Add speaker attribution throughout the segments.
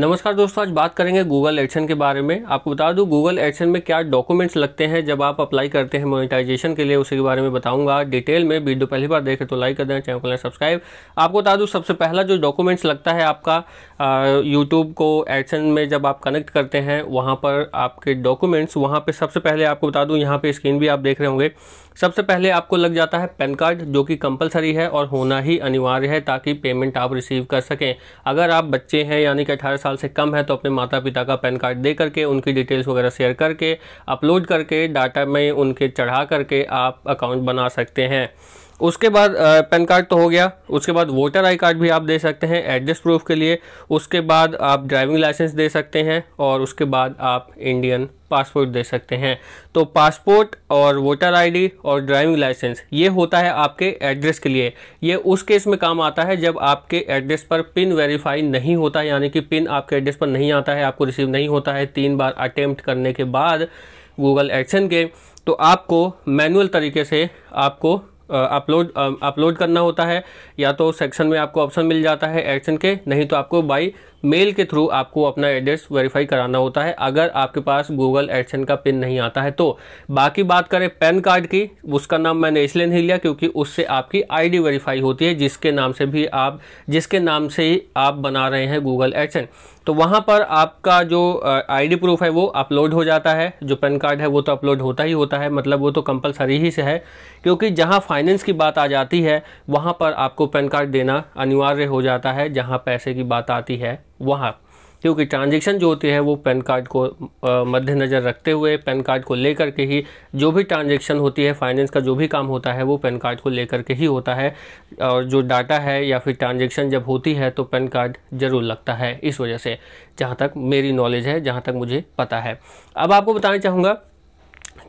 Speaker 1: नमस्कार दोस्तों आज बात करेंगे गूगल एडसन के बारे में आपको बता दूं गूगल एडसन में क्या डॉक्यूमेंट्स लगते हैं जब आप अप्लाई करते हैं मोनेटाइजेशन के लिए उसके बारे में बताऊंगा डिटेल में वीडियो पहली बार देखें तो लाइक कर देना चैनल को सब्सक्राइब आपको बता दूं सबसे पहला जो डॉक्यूमेंट्स लगता है आपका यूट्यूब को एडसन में जब आप कनेक्ट करते हैं वहाँ पर आपके डॉक्यूमेंट्स वहाँ पर सबसे पहले आपको बता दूँ यहाँ पर स्क्रीन भी आप देख रहे होंगे सबसे पहले आपको लग जाता है पैन कार्ड जो कि कंपलसरी है और होना ही अनिवार्य है ताकि पेमेंट आप रिसीव कर सकें अगर आप बच्चे हैं यानी कि अठारह साल से कम है तो अपने माता पिता का पैन कार्ड दे करके उनकी डिटेल्स वगैरह शेयर करके अपलोड करके डाटा में उनके चढ़ा करके आप अकाउंट बना सकते हैं उसके बाद पैन कार्ड तो हो गया उसके बाद वोटर आई कार्ड भी आप दे सकते हैं एड्रेस प्रूफ के लिए उसके बाद आप ड्राइविंग लाइसेंस दे सकते हैं और उसके बाद आप इंडियन पासपोर्ट दे सकते हैं तो पासपोर्ट और वोटर आईडी और ड्राइविंग लाइसेंस ये होता है आपके एड्रेस के लिए ये उस केस में काम आता है जब आपके एड्रेस पर पिन वेरीफाई नहीं होता यानी कि पिन आपके एड्रेस पर नहीं आता है आपको रिसीव नहीं होता है तीन बार अटैम्प्ट करने के बाद गूगल एक्शन के तो आपको मैनुअल तरीके से आपको अपलोड अपलोड करना होता है या तो सेक्शन में आपको ऑप्शन मिल जाता है एक्शन के नहीं तो आपको बाई मेल के थ्रू आपको अपना एड्रेस वेरीफाई कराना होता है अगर आपके पास गूगल एडसन का पिन नहीं आता है तो बाकी बात करें पैन कार्ड की उसका नाम मैंने इसलिए नहीं लिया क्योंकि उससे आपकी आईडी वेरीफाई होती है जिसके नाम से भी आप जिसके नाम से ही आप बना रहे हैं गूगल एडसन तो वहाँ पर आपका जो आईडी प्रूफ है वो अपलोड हो जाता है जो पैन कार्ड है वो तो अपलोड होता ही होता है मतलब वो तो कंपलसरी ही से है क्योंकि जहाँ फाइनेंस की बात आ जाती है वहाँ पर आपको पैन कार्ड देना अनिवार्य हो जाता है जहाँ पैसे की बात आती है वहाँ क्योंकि ट्रांजेक्शन जो होती है वो पैन कार्ड को मद्देनज़र रखते हुए पैन कार्ड को लेकर के ही जो भी ट्रांजेक्शन होती है फाइनेंस का जो भी काम होता है वो पैन कार्ड को लेकर के ही होता है और जो डाटा है या फिर ट्रांजेक्शन जब होती है तो पैन कार्ड ज़रूर लगता है इस वजह से जहाँ तक मेरी नॉलेज है जहाँ तक मुझे पता है अब आपको बताना चाहूँगा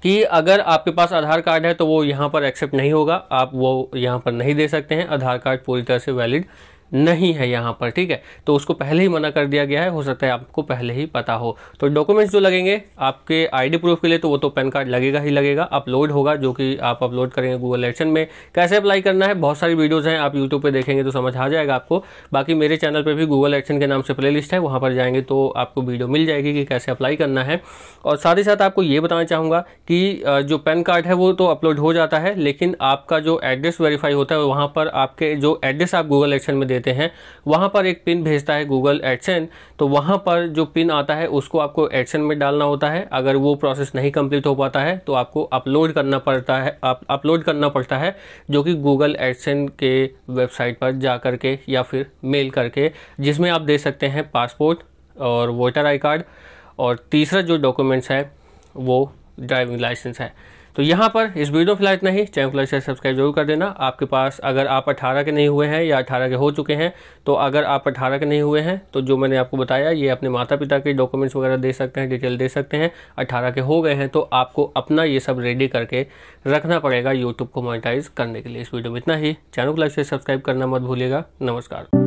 Speaker 1: कि अगर आपके पास आधार कार्ड है तो वो यहाँ पर एक्सेप्ट नहीं होगा आप वो यहाँ पर नहीं दे सकते हैं आधार कार्ड पूरी तरह से वैलिड नहीं है यहाँ पर ठीक है तो उसको पहले ही मना कर दिया गया है हो सकता है आपको पहले ही पता हो तो डॉक्यूमेंट्स जो लगेंगे आपके आईडी प्रूफ के लिए तो वो तो पैन कार्ड लगेगा ही लगेगा अपलोड होगा जो कि आप अपलोड करेंगे गूगल एक्शन में कैसे अप्लाई करना है बहुत सारी वीडियोज़ हैं आप यूट्यूब पर देखेंगे तो समझ आ जाएगा आपको बाकी मेरे चैनल पर भी गूगल एक्शन के नाम से प्ले है वहाँ पर जाएंगे तो आपको वीडियो मिल जाएगी कि कैसे अप्लाई करना है और साथ ही साथ आपको ये बताना चाहूँगा कि जो पैन कार्ड है वो तो अपलोड हो जाता है लेकिन आपका जो एड्रेस वेरीफाई होता है वहाँ पर आपके जो एड्रेस आप गूगल एक्शन में देते हैं वहाँ पर एक पिन भेजता है गूगल एडसन तो वहाँ पर जो पिन आता है उसको आपको एडसन में डालना होता है अगर वो प्रोसेस नहीं कंप्लीट हो पाता है तो आपको अपलोड करना पड़ता है आप अपलोड करना पड़ता है जो कि गूगल एडसन के वेबसाइट पर जा करके या फिर मेल करके जिसमें आप दे सकते हैं पासपोर्ट और वोटर आई कार्ड और तीसरा जो डॉक्यूमेंट्स है वो ड्राइविंग लाइसेंस है तो यहाँ पर इस वीडियो फिलहाल इतना ही चैनल को शेयर सब्सक्राइब जरूर कर देना आपके पास अगर आप 18 के नहीं हुए हैं या 18 के हो चुके हैं तो अगर आप 18 के नहीं हुए हैं तो जो मैंने आपको बताया ये अपने माता पिता के डॉक्यूमेंट्स वगैरह दे सकते हैं डिटेल दे सकते हैं अट्ठारह के हो गए हैं तो आपको अपना ये सब रेडी करके रखना पड़ेगा यूट्यूब को मोनिटाइज करने के लिए इस वीडियो में इतना ही चैनल को शेयर सब्सक्राइब करना मत भूलिएगा नमस्कार